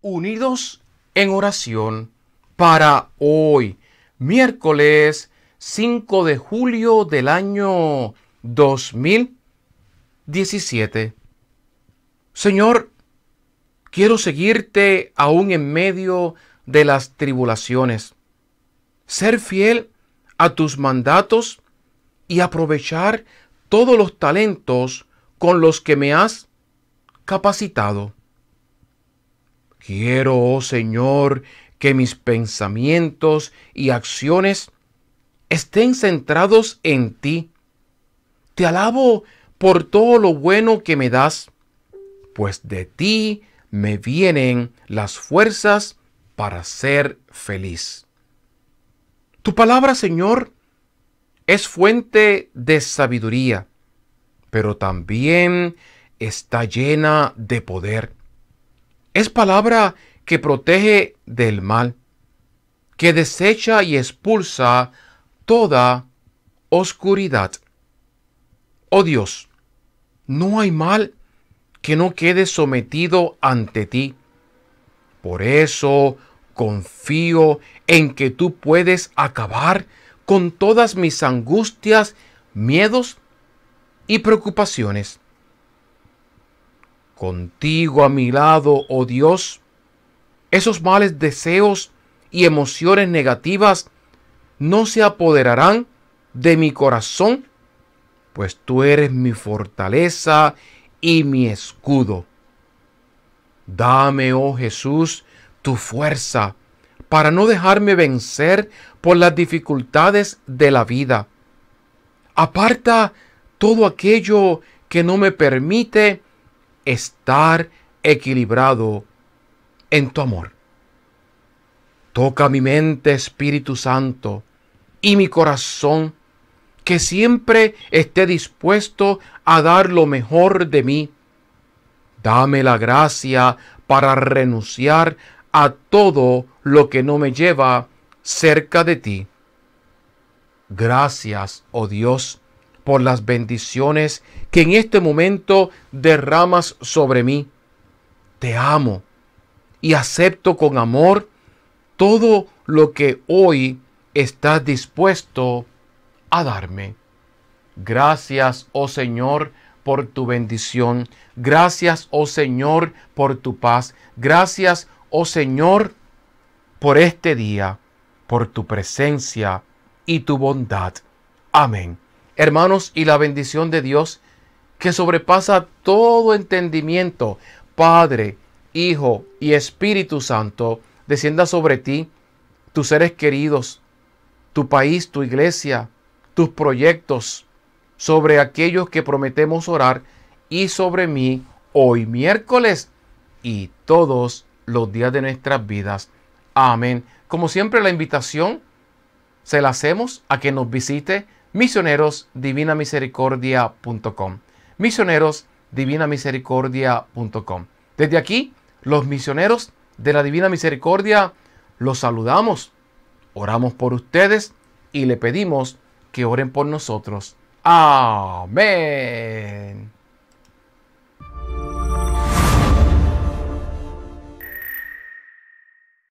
unidos en oración para hoy, miércoles 5 de julio del año 2017. Señor, quiero seguirte aún en medio de las tribulaciones, ser fiel a tus mandatos y aprovechar todos los talentos con los que me has capacitado. Quiero, oh Señor, que mis pensamientos y acciones estén centrados en ti. Te alabo por todo lo bueno que me das, pues de ti me vienen las fuerzas para ser feliz. Tu palabra, Señor, es fuente de sabiduría, pero también está llena de poder. Es palabra que protege del mal, que desecha y expulsa toda oscuridad. Oh Dios, no hay mal que no quede sometido ante ti. Por eso confío en que tú puedes acabar con todas mis angustias, miedos y preocupaciones contigo a mi lado, oh Dios, esos males deseos y emociones negativas no se apoderarán de mi corazón, pues tú eres mi fortaleza y mi escudo. Dame, oh Jesús, tu fuerza para no dejarme vencer por las dificultades de la vida. Aparta todo aquello que no me permite estar equilibrado en tu amor. Toca mi mente, Espíritu Santo, y mi corazón, que siempre esté dispuesto a dar lo mejor de mí. Dame la gracia para renunciar a todo lo que no me lleva cerca de ti. Gracias, oh Dios, por las bendiciones que en este momento derramas sobre mí. Te amo y acepto con amor todo lo que hoy estás dispuesto a darme. Gracias, oh Señor, por tu bendición. Gracias, oh Señor, por tu paz. Gracias, oh Señor, por este día, por tu presencia y tu bondad. Amén. Hermanos, y la bendición de Dios, que sobrepasa todo entendimiento, Padre, Hijo y Espíritu Santo, descienda sobre ti, tus seres queridos, tu país, tu iglesia, tus proyectos, sobre aquellos que prometemos orar y sobre mí hoy miércoles y todos los días de nuestras vidas. Amén. Como siempre la invitación se la hacemos a que nos visite misionerosdivinamisericordia.com. Misionerosdivinamisericordia.com. Desde aquí, los misioneros de la Divina Misericordia los saludamos, oramos por ustedes y le pedimos que oren por nosotros. Amén.